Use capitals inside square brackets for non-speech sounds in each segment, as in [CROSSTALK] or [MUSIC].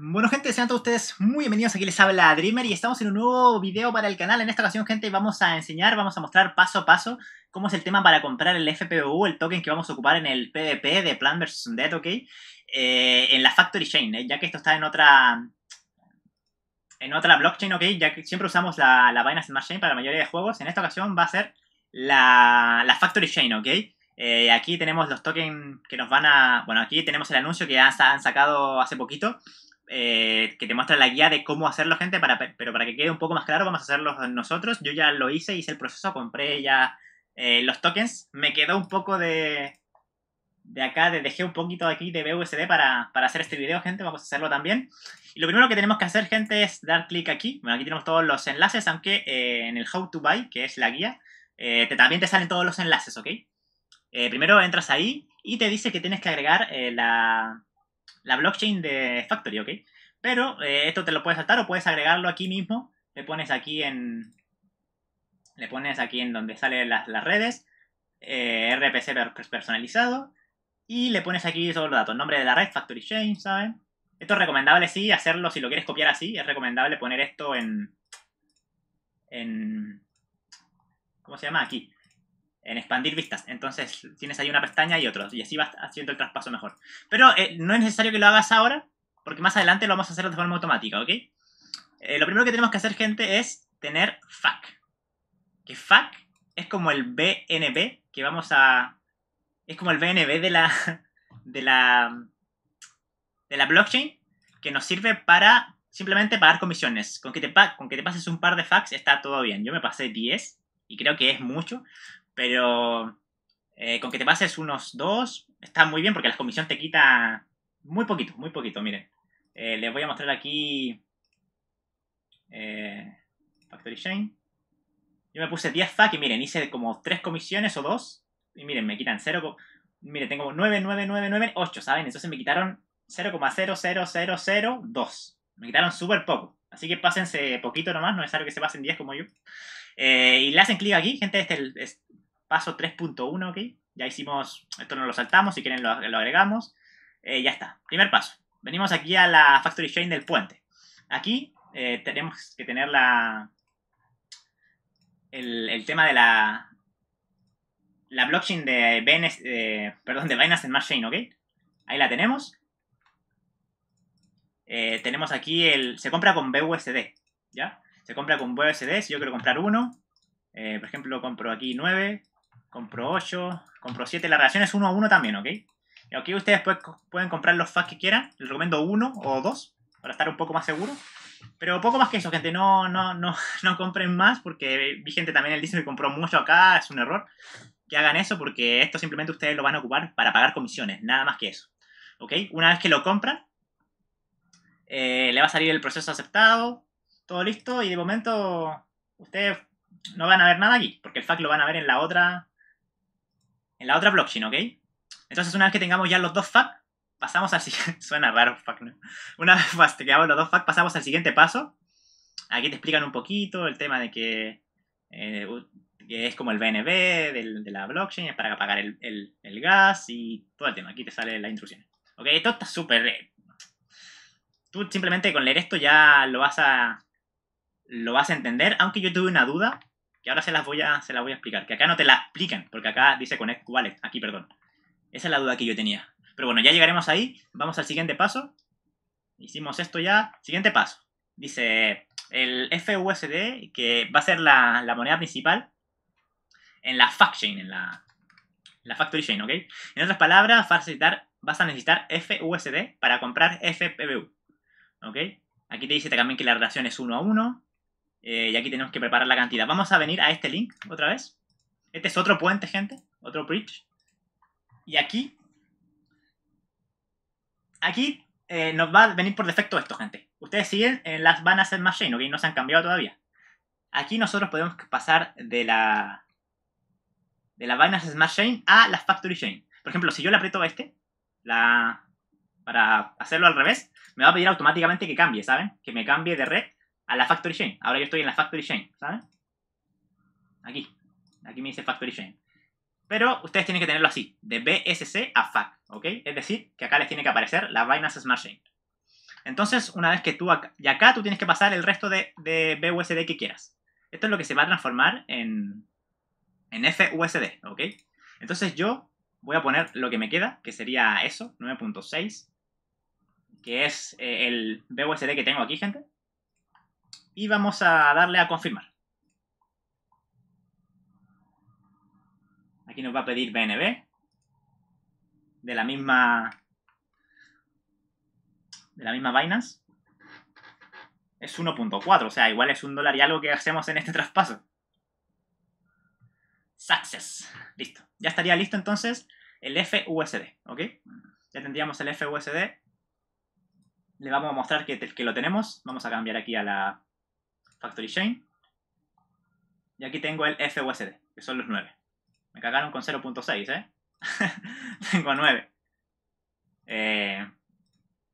Bueno gente, sean todos ustedes muy bienvenidos, aquí les habla Dreamer y estamos en un nuevo video para el canal. En esta ocasión gente vamos a enseñar, vamos a mostrar paso a paso cómo es el tema para comprar el FPU, el token que vamos a ocupar en el PvP de Plan vs. Dead, ¿ok? Eh, en la Factory Chain, eh, ya que esto está en otra en otra blockchain, ¿ok? Ya que siempre usamos la, la Binance Smart Chain para la mayoría de juegos, en esta ocasión va a ser la, la Factory Chain, ¿ok? Eh, aquí tenemos los tokens que nos van a... Bueno, aquí tenemos el anuncio que ya han sacado hace poquito eh, que te muestra la guía de cómo hacerlo, gente, pero para que quede un poco más claro, vamos a hacerlo nosotros. Yo ya lo hice, hice el proceso, compré ya eh, los tokens. Me quedó un poco de. De acá, dejé un poquito aquí de BUSD para, para hacer este video, gente. Vamos a hacerlo también. Y lo primero que tenemos que hacer, gente, es dar clic aquí. Bueno, aquí tenemos todos los enlaces, aunque eh, en el How to Buy, que es la guía, también te salen todos los enlaces, ¿ok? primero entras ahí y te dice que tienes que agregar la, la blockchain de Factory, ¿ok? Pero eh, esto te lo puedes saltar o puedes agregarlo aquí mismo. Le pones aquí en... Le pones aquí en donde salen las, redes. Eh, RPC personalizado. Y le pones aquí todos los datos. Nombre de la red, Factory Chain, ¿saben? Esto es recomendable, sí, hacerlo si lo quieres copiar así. Es recomendable poner esto en... en ¿Cómo se llama? Aquí en expandir vistas. Entonces tienes ahí una pestaña y otros, y así vas haciendo el traspaso mejor. Pero eh, no es necesario que lo hagas ahora, porque más adelante lo vamos a hacer de forma automática, ¿ok? Eh, lo primero que tenemos que hacer, gente, es tener FAC. Que FAC es como el BNB que vamos a... Es como el BNB de la... [LAUGHS] de la... de la blockchain que nos sirve para simplemente pagar comisiones. Con que te, con que te pases un par de facs está todo bien. Yo me pasé 10 y creo que es mucho, pero eh, con que te pases unos dos, está muy bien porque las comisiones te quitan muy poquito, muy poquito, miren. Eh, les voy a mostrar aquí eh, Factory Chain. Yo me puse 10 FAQ y miren, hice como 3 comisiones o 2. Y miren, me quitan 0. Miren, tengo 99998, ¿saben? Entonces me quitaron 0,00002. Me quitaron súper poco. Así que pásense poquito nomás, no es necesario que se pasen 10 como yo. y le hacen clic aquí, gente, este es, paso 3.1, ¿ok? Ya hicimos, esto no lo saltamos, si quieren lo, agregamos. Eh, ya está, primer paso. Venimos aquí a la Factory Chain del puente. Aquí eh, tenemos que tener la, el, tema de la, la blockchain de, Binance, perdón, de Binance Smart Chain, ¿ok? Ahí la tenemos. Eh, tenemos aquí el... Se compra con BUSD, ¿ya? Se compra con BUSD, si yo quiero comprar uno, por ejemplo, compro aquí 9, compro 8, compro 7. La relación es 1 a 1 también, ¿ok? Y aquí ustedes pueden comprar los facts que quieran. Les recomiendo 1 o 2 para estar un poco más seguro. Pero poco más que eso, gente. No, no, no, [LAUGHS] compren más porque vi gente también el Disney que compró mucho acá. Es un error que hagan eso porque esto simplemente ustedes lo van a ocupar para pagar comisiones. Nada más que eso. ¿Ok? Una vez que lo compran, eh, le va a salir el proceso aceptado. Todo listo. Y de momento ustedes no van a ver nada aquí porque el FAC lo van a ver en la otra en la otra blockchain, ¿ok? Entonces, una vez que tengamos ya los dos FAQ, pasamos al siguiente... [LAUGHS] Suena raro FAQ, ¿no? Una vez que tengamos los dos FAQ, pasamos al siguiente paso. Aquí te explican un poquito el tema de que, eh, es como el BNB de, la blockchain, es para pagar el, gas y todo el tema. Aquí te sale la instrucción. ¿Ok? Esto está súper... Eh, tú simplemente con leer esto ya lo vas a... Lo vas a entender, aunque yo tuve una duda y ahora se las voy a, se las voy a explicar. Que acá no te la explican, porque acá dice Connect Wallet. Aquí, perdón. Esa es la duda que yo tenía. Pero bueno, ya llegaremos ahí. Vamos al siguiente paso. Hicimos esto ya. Siguiente paso. Dice el FUSD, que va a ser la, moneda principal en la fact en la, factory chain, ¿ok? En otras palabras, vas a necesitar, a FUSD para comprar FPBU, ¿ok? Aquí te dice también que la relación es uno a 1, eh, y aquí tenemos que preparar la cantidad. Vamos a venir a este link otra vez. Este es otro puente, gente. Otro bridge. Y aquí... Aquí eh, nos va a venir por defecto esto, gente. Ustedes siguen en eh, las van a chain machine, ¿ok? No se han cambiado todavía. Aquí nosotros podemos pasar de la de las Binance Smart Chain a las Factory Chain. Por ejemplo, si yo le aprieto a este, la, para hacerlo al revés, me va a pedir automáticamente que cambie, ¿saben? Que me cambie de red a la Factory Chain. Ahora yo estoy en la Factory Chain, ¿saben? Aquí. Aquí me dice Factory Chain. Pero ustedes tienen que tenerlo así, de BSC a FAC, ¿ok? Es decir, que acá les tiene que aparecer la Binance Smart Chain. Entonces, una vez que tú acá, y acá tú tienes que pasar el resto de, de BUSD que quieras. Esto es lo que se va a transformar en, en FUSD, ¿ok? Entonces yo voy a poner lo que me queda, que sería eso, 9.6, que es eh, el BUSD que tengo aquí, gente y vamos a darle a confirmar. Aquí nos va a pedir BNB de la misma de la misma Binance. Es 1.4, o sea, igual es un dólar y algo que hacemos en este traspaso. Success. Listo. Ya estaría listo entonces el FUSD, ¿ok? Ya tendríamos el FUSD le vamos a mostrar que, que lo tenemos. Vamos a cambiar aquí a la Factory Chain. Y aquí tengo el FUSD, que son los 9. Me cagaron con 0.6, ¿eh? [LAUGHS] tengo 9. Eh,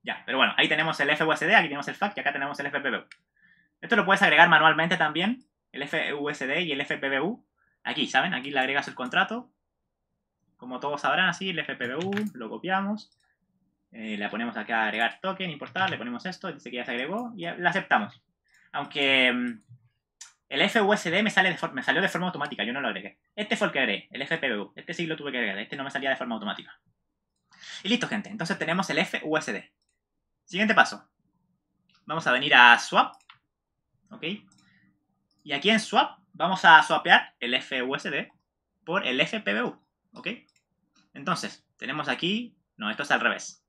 ya, pero bueno, ahí tenemos el FUSD, aquí tenemos el FAC y acá tenemos el FPBU. Esto lo puedes agregar manualmente también, el FUSD y el FPBU. Aquí, ¿saben? Aquí le agregas el contrato. Como todos sabrán, así, el FPBU, lo copiamos. Le eh, la ponemos acá agregar token, importar, le ponemos esto, dice que ya se agregó y la aceptamos. Aunque mm, el FUSD me, sale me salió de forma automática, yo no lo agregué. Este fue el que agregué, el FPBU. Este sí lo tuve que agregar, este no me salía de forma automática. Y listo, gente. Entonces tenemos el FUSD. Siguiente paso. Vamos a venir a swap. ¿Ok? Y aquí en swap vamos a swapear el FUSD por el FPBU. ¿Ok? Entonces, tenemos aquí... No, esto es al revés.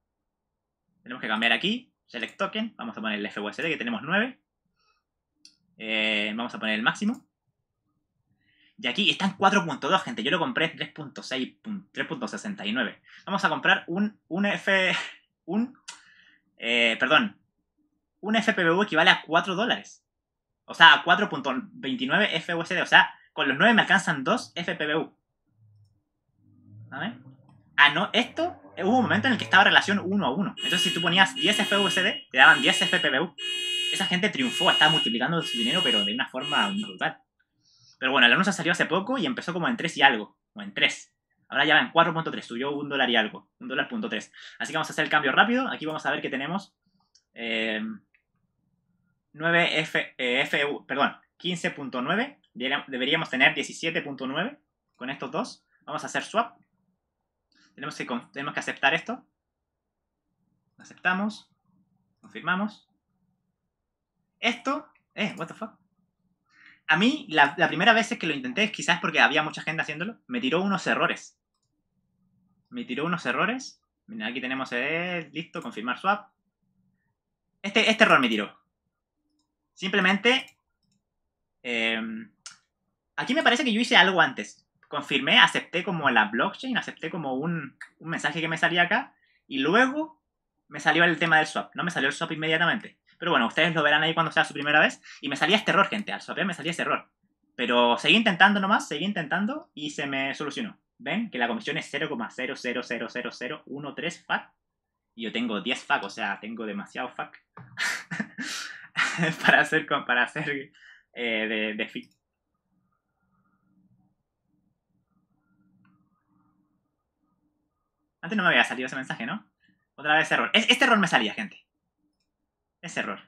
Tenemos que cambiar aquí, select token, vamos a poner el FUSD que tenemos 9. Eh, vamos a poner el máximo. Y aquí están 4.2, gente. Yo lo compré 3.69. Vamos a comprar un, un F... Un... Eh, perdón. Un FPBU equivale a 4 dólares. O sea, 4.29 FUSD. O sea, con los 9 me alcanzan 2 FPBU. ver. Ah, no, esto hubo un momento en el que estaba relación 1 a 1. Entonces, si tú ponías 10 FUSD, te daban 10 FPBU. Esa gente triunfó, estaba multiplicando su dinero, pero de una forma brutal. Pero bueno, el anuncio salió hace poco y empezó como en 3 y algo, o en 3. Ahora ya va en 4.3, subió un dólar y algo, un dólar punto 3. Así que vamos a hacer el cambio rápido. Aquí vamos a ver que tenemos 9 eh, F, eh, perdón, 15.9. Deberíamos tener 17.9 con estos dos. Vamos a hacer swap tenemos que, tenemos que aceptar esto. Aceptamos. Confirmamos. Esto. Eh, what the fuck. A mí, la, primera vez que lo intenté, quizás porque había mucha gente haciéndolo, me tiró unos errores. Me tiró unos errores. Mira, aquí tenemos el, listo, confirmar swap. Este, este error me tiró. Simplemente. Em, aquí me parece que yo hice algo antes confirmé, acepté como la blockchain, acepté como un, mensaje que me salía acá y luego me salió el tema del swap. No me salió el swap inmediatamente. Pero bueno, ustedes lo verán ahí cuando sea su primera vez. Y me salía este error, gente. Al swapear ¿eh? me salía este error. Pero seguí intentando nomás, seguí intentando y se me solucionó. ¿Ven? Que la comisión es 0,0000013 FAC. Y yo tengo 10 FAC, o sea, tengo demasiado FAC. [LAUGHS] para hacer, para hacer eh, de, de Antes no me había salido ese mensaje, ¿no? Otra vez error. este error me salía, gente. Ese error.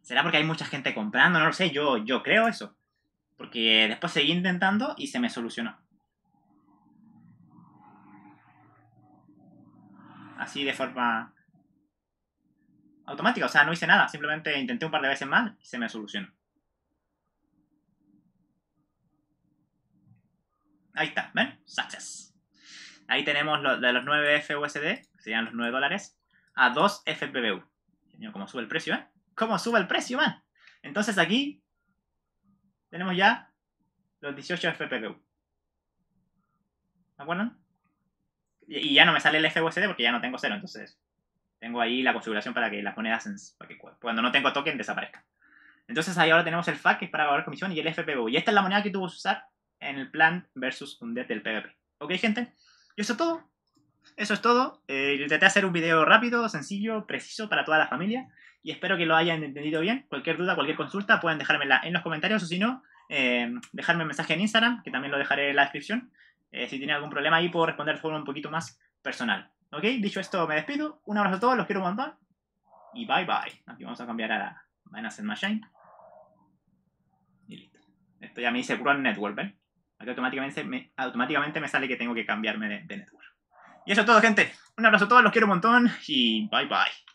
¿Será porque hay mucha gente comprando? No lo sé, yo, yo creo eso. Porque después seguí intentando y se me solucionó. Así de forma automática, o sea, no hice nada, simplemente intenté un par de veces más y se me solucionó. Ahí está, ¿ven? Success. Ahí tenemos de los 9 FUSD, que serían los 9 dólares, a 2 FPBU. ¿Cómo sube el precio, eh? ¿Cómo sube el precio, man? Entonces aquí tenemos ya los 18 FPBU. ¿De acuerdo? Y ya no me sale el FUSD porque ya no tengo cero, entonces tengo ahí la configuración para que las monedas, cuando no tengo token desaparezca. Entonces ahí ahora tenemos el FAC, que es para cobrar comisión, y el FPBU. Y esta es la moneda que tú vas usar en el plan versus un death del PvP. ¿Ok, gente? Y eso es todo. Eso es todo. Eh, intenté hacer un video rápido, sencillo, preciso para toda la familia. Y espero que lo hayan entendido bien. Cualquier duda, cualquier consulta, pueden dejármela en los comentarios o si no, eh, dejarme un mensaje en Instagram, que también lo dejaré en la descripción. Eh, si tiene algún problema ahí, puedo responder de forma un poquito más personal. ¿Ok? Dicho esto, me despido. Un abrazo a todos, los quiero un montón. Y bye bye. Aquí vamos a cambiar a la en Machine. Y listo. Esto ya me dice Cruel Network, Aquí automáticamente me, automáticamente me sale que tengo que cambiarme de, de network. Y eso es todo, gente. Un abrazo a todos, los quiero un montón y bye bye.